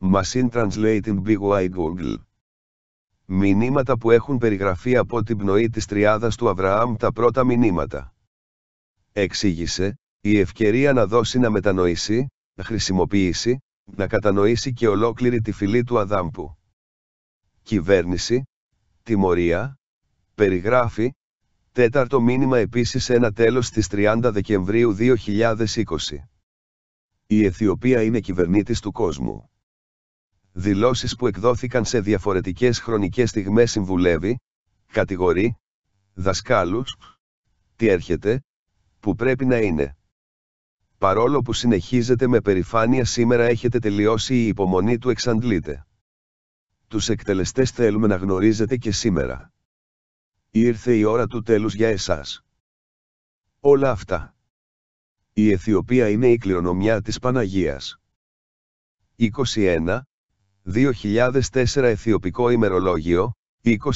Machine Translating BY Google. Μηνύματα που έχουν περιγραφεί από την πνοή της τριάδας του Αβραάμ τα πρώτα μηνύματα. Εξήγησε, η ευκαιρία να δώσει να μετανοήσει, να χρησιμοποιήσει, να κατανοήσει και ολόκληρη τη φυλή του Αδάμπου. Κυβέρνηση, τιμωρία, περιγράφει, τέταρτο μήνυμα επίσης ένα τέλος στις 30 Δεκεμβρίου 2020. Η Αιθιοπία είναι κυβερνήτης του κόσμου δηλώσεις που εκδόθηκαν σε διαφορετικές χρονικές στιγμές συμβουλεύει, κατηγορεί, δασκάλους, τι έρχεται, που πρέπει να είναι. Παρόλο που συνεχίζετε με περηφάνεια σήμερα έχετε τελειώσει η υπομονή του εξαντλείται. Τους εκτελεστές θέλουμε να γνωρίζετε και σήμερα. Ήρθε η ώρα του τέλους για εσάς. Όλα αυτά. Η Αιθιοπία είναι η κληρονομιά της Παναγίας. 21 2004 Αιθιοπικό ημερολόγιο,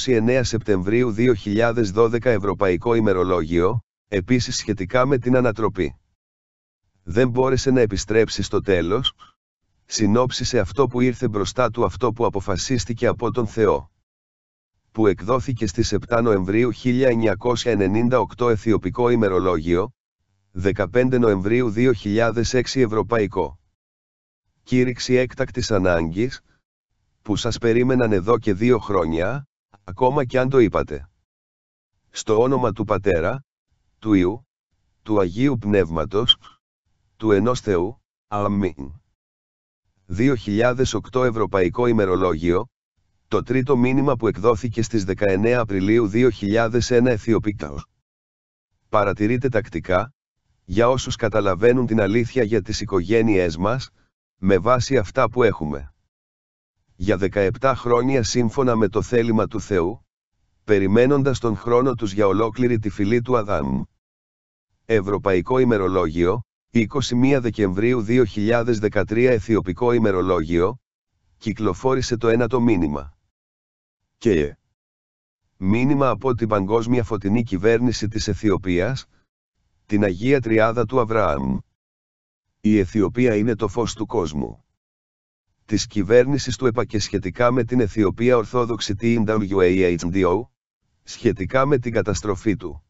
29 Σεπτεμβρίου 2012 Ευρωπαϊκό ημερολόγιο, επίσης σχετικά με την ανατροπή. Δεν μπόρεσε να επιστρέψει στο τέλος, συνόψισε αυτό που ήρθε μπροστά του αυτό που αποφασίστηκε από τον Θεό. Που εκδόθηκε στις 7 Νοεμβρίου 1998 Αιθιοπικό ημερολόγιο, 15 Νοεμβρίου 2006 Ευρωπαϊκό. Κήρυξη έκτακτης ανάγκης, που σας περίμεναν εδώ και δύο χρόνια, ακόμα κι αν το είπατε. Στο όνομα του Πατέρα, του Ιού, του Αγίου Πνεύματος, του ενός Θεού, Αμήν. 2008 Ευρωπαϊκό ημερολόγιο, το τρίτο μήνυμα που εκδόθηκε στις 19 Απριλίου 2001 Αιθιοπίκταος. Παρατηρείτε τακτικά, για όσους καταλαβαίνουν την αλήθεια για τις οικογένειές μας, με βάση αυτά που έχουμε για 17 χρόνια σύμφωνα με το θέλημα του Θεού, περιμένοντας τον χρόνο τους για ολόκληρη τη φυλή του Αδάμ. Ευρωπαϊκό ημερολόγιο, 21 Δεκεμβρίου 2013 Αιθιοπικό ημερολόγιο, κυκλοφόρησε το ένατο μήνυμα. Και μήνυμα από την παγκόσμια φωτεινή κυβέρνηση της Αιθιοπίας, την Αγία Τριάδα του Αβραάμ. Η Αιθιοπία είναι το φως του κόσμου της κυβέρνησης του ΕΠΑ και σχετικά με την Αιθιοπία Ορθόδοξη TNWAHDO, σχετικά με την καταστροφή του.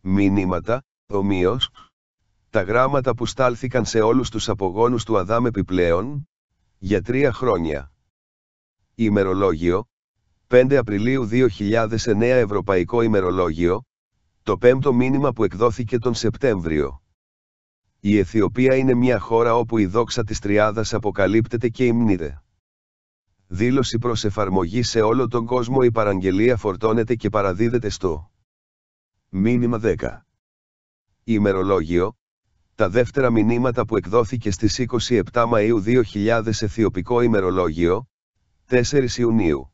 Μηνύματα, ομοίως, τα γράμματα που στάλθηκαν σε όλους τους απογόνους του Αδάμ επιπλέον, για τρία χρόνια. Ημερολόγιο, 5 Απριλίου 2009 Ευρωπαϊκό ημερολόγιο, το πέμπτο μήνυμα που εκδόθηκε τον Σεπτέμβριο. Η Αιθιοπία είναι μια χώρα όπου η δόξα της Τριάδας αποκαλύπτεται και υμνείται. Δήλωση προς εφαρμογή σε όλο τον κόσμο η παραγγελία φορτώνεται και παραδίδεται στο Μήνυμα 10 Ημερολόγιο Τα δεύτερα μηνύματα που εκδόθηκε στις 27 Μαΐου 2000 Αιθιοπικό ημερολόγιο 4 Ιουνίου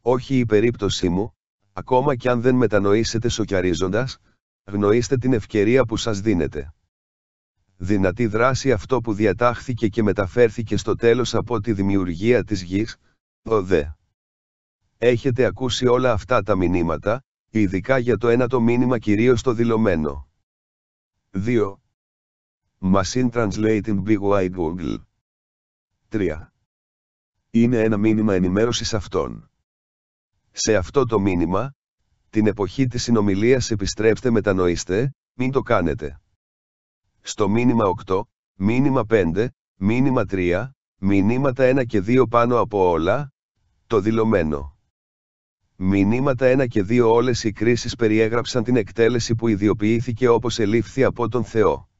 Όχι η περίπτωσή μου, ακόμα κι αν δεν μετανοήσετε σοκιαρίζοντας, γνωρίστε την ευκαιρία που σας δίνετε δυνατή δράση αυτό που διατάχθηκε και μεταφέρθηκε στο τέλος από τη δημιουργία της γης, ο δε. Έχετε ακούσει όλα αυτά τα μηνύματα, ειδικά για το ένα το μήνυμα κυρίως το δηλωμένο. 2. Machine Translating Big Wide Google 3. Είναι ένα μήνυμα ενημέρωσης αυτών. Σε αυτό το μήνυμα, την εποχή της συνομιλίας επιστρέψτε μετανοήστε, μην το κάνετε στο μήνυμα 8, μήνυμα 5, μήνυμα 3, μηνύματα 1 και 2 πάνω από όλα, το δηλωμένο. Μηνύματα 1 και 2 όλες οι κρίσεις περιέγραψαν την εκτέλεση που ιδιοποιήθηκε όπως ελήφθη από τον Θεό.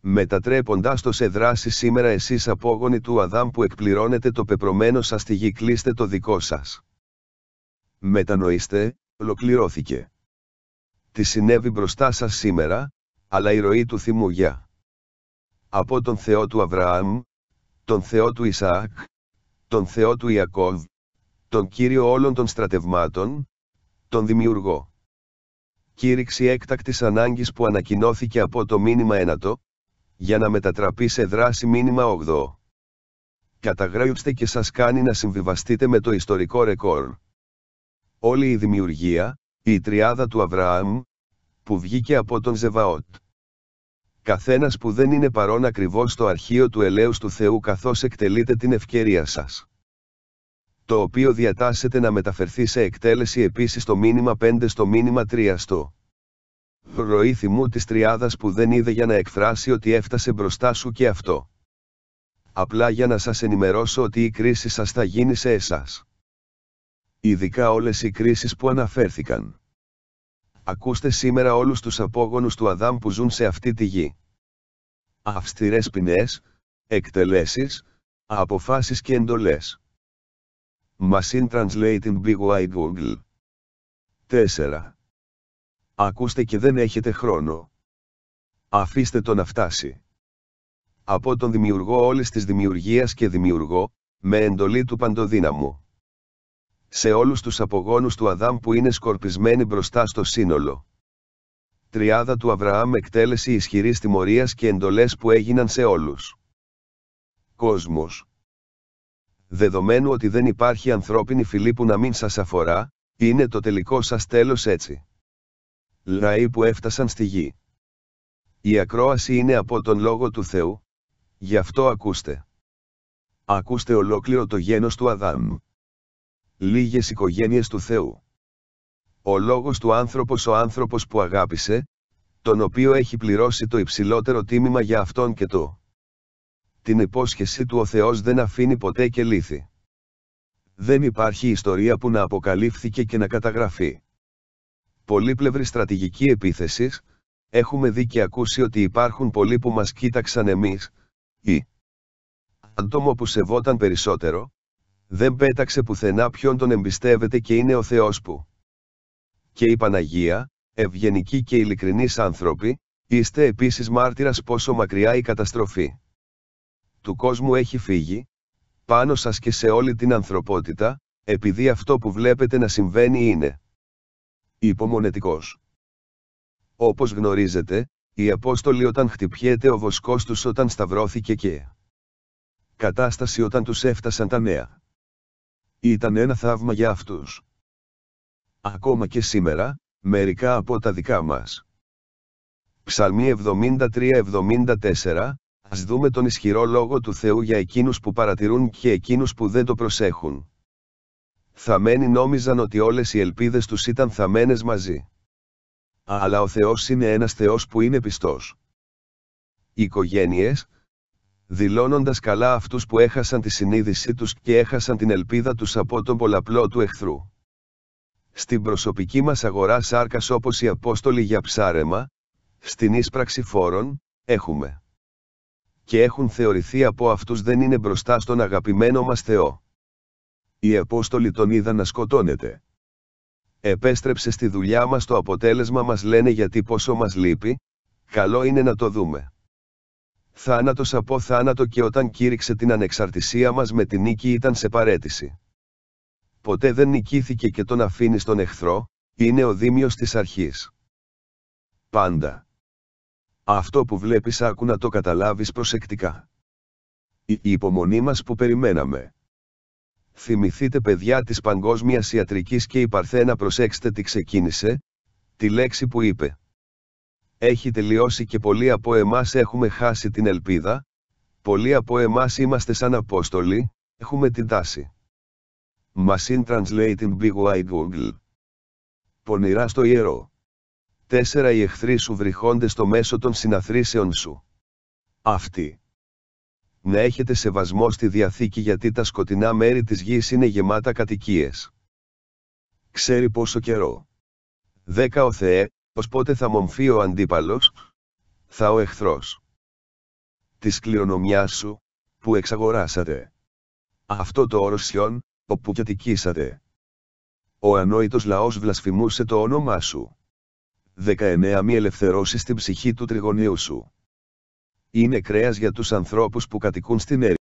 Μετατρέποντάς το σε δράση σήμερα εσείς απόγονοι του Αδάμ που εκπληρώνετε το πεπρωμένο σας στη γη κλείστε το δικό σας. Μετανοήστε, ολοκληρώθηκε. Τι συνέβη μπροστά σας σήμερα, αλλά η ροή του θυμού για. Από τον Θεό του Αβραάμ, τον Θεό του Ισαάκ, τον Θεό του Ιακώβ, τον Κύριο όλων των στρατευμάτων, τον Δημιουργό. Κήρυξη έκτακτης ανάγκης που ανακοινώθηκε από το μήνυμα ένατο, για να μετατραπεί σε δράση μήνυμα 8. Καταγράψτε και σας κάνει να συμβιβαστείτε με το ιστορικό ρεκόρ. Όλη η δημιουργία, η τριάδα του Αβραάμ, που βγήκε από τον Ζεβαότ. Καθένας που δεν είναι παρόν ακριβώς στο αρχείο του ελέους του Θεού καθώς εκτελείτε την ευκαιρία σας. Το οποίο διατάσσεται να μεταφερθεί σε εκτέλεση επίσης το μήνυμα 5 στο μήνυμα 3 στο ροή θυμού της τριάδας που δεν είδε για να εκφράσει ότι έφτασε μπροστά σου και αυτό. Απλά για να σας ενημερώσω ότι η κρίση σας θα γίνει σε εσάς. Ειδικά όλες οι κρίσεις που αναφέρθηκαν ακούστε σήμερα όλους τους απόγονους του Αδάμ που ζουν σε αυτή τη γη. Αυστηρές ποινές, εκτελέσεις, αποφάσεις και εντολές. Machine Translating Big Wide Google 4. Ακούστε και δεν έχετε χρόνο. Αφήστε το να φτάσει. Από τον δημιουργό όλης της δημιουργίας και δημιουργό, με εντολή του παντοδύναμου σε όλους τους απογόνους του Αδάμ που είναι σκορπισμένοι μπροστά στο σύνολο. Τριάδα του Αβραάμ εκτέλεση ισχυρής τιμωρίας και εντολές που έγιναν σε όλους. Κόσμος. Δεδομένου ότι δεν υπάρχει ανθρώπινη φυλή που να μην σας αφορά, είναι το τελικό σας τέλος έτσι. Λαοί που έφτασαν στη γη. Η ακρόαση είναι από τον Λόγο του Θεού, γι' αυτό ακούστε. Ακούστε ολόκληρο το γένος του Αδάμ λίγες οικογένειες του Θεού. Ο λόγος του άνθρωπος ο άνθρωπος που αγάπησε, τον οποίο έχει πληρώσει το υψηλότερο τίμημα για αυτόν και το. Την υπόσχεση του ο Θεός δεν αφήνει ποτέ και λύθη. Δεν υπάρχει ιστορία που να αποκαλύφθηκε και να καταγραφεί. Πολύπλευρη στρατηγική επίθεσης, έχουμε δει και ακούσει ότι υπάρχουν πολλοί που μας κοίταξαν εμείς, ή άτομο που σεβόταν περισσότερο, δεν πέταξε πουθενά ποιον τον εμπιστεύεται και είναι ο Θεός που. Και η Παναγία, ευγενική και ειλικρινής άνθρωποι, είστε επίσης μάρτυρας πόσο μακριά η καταστροφή. Του κόσμου έχει φύγει, πάνω σας και σε όλη την ανθρωπότητα, επειδή αυτό που βλέπετε να συμβαίνει είναι υπομονετικός. Όπως γνωρίζετε, οι Απόστολοι όταν χτυπιέται ο βοσκός τους όταν σταυρώθηκε και κατάσταση όταν τους έφτασαν τα νέα ήταν ένα θαύμα για αυτούς. Ακόμα και σήμερα, μερικά από τα δικά μας. Ψαλμί 73-74, ας δούμε τον ισχυρό λόγο του Θεού για εκείνους που παρατηρούν και εκείνους που δεν το προσέχουν. Θαμένοι νόμιζαν ότι όλες οι ελπίδες τους ήταν θαμένες μαζί. Αλλά ο Θεός είναι ένας Θεός που είναι πιστός. Οι οικογένειες, δηλώνοντας καλά αυτούς που έχασαν τη συνείδησή τους και έχασαν την ελπίδα τους από τον πολλαπλό του εχθρού. Στην προσωπική μας αγορά σάρκας όπως οι Απόστολοι για ψάρεμα, στην ίσπραξη φόρων, έχουμε. Και έχουν θεωρηθεί από αυτούς δεν είναι μπροστά στον αγαπημένο μας Θεό. Οι Απόστολοι τον είδαν να σκοτώνεται. Επέστρεψε στη δουλειά μας το αποτέλεσμα μας λένε γιατί πόσο μας λείπει, καλό είναι να το δούμε θάνατος από θάνατο και όταν κήρυξε την ανεξαρτησία μας με την νίκη ήταν σε παρέτηση. Ποτέ δεν νικήθηκε και τον αφήνει στον εχθρό, είναι ο δίμιος της αρχής. Πάντα. Αυτό που βλέπεις άκου να το καταλάβεις προσεκτικά. Η υπομονή μας που περιμέναμε. Θυμηθείτε παιδιά της παγκόσμιας ιατρικής και η Παρθένα προσέξτε τι ξεκίνησε, τη λέξη που είπε έχει τελειώσει και πολλοί από εμάς έχουμε χάσει την ελπίδα, πολλοί από εμάς είμαστε σαν Απόστολοι, έχουμε την τάση. Machine Translating Big Google. Πονηρά στο ιερό. Τέσσερα οι εχθροί σου βριχόνται στο μέσο των συναθρήσεων σου. Αυτοί. Να έχετε σεβασμό στη Διαθήκη γιατί τα σκοτεινά μέρη της γης είναι γεμάτα κατοικίες. Ξέρει πόσο καιρό. Δέκα ο Θεέ, ως πότε θα μομφεί ο αντίπαλος, θα ο εχθρός της κληρονομιάς σου, που εξαγοράσατε. Αυτό το όρος όπου κατοικήσατε. Ο ανόητος λαός βλασφημούσε το όνομά σου. 19. Μη ελευθερώσεις την ψυχή του τριγωνίου σου. Είναι κρέας για τους ανθρώπους που κατοικούν στην έρη.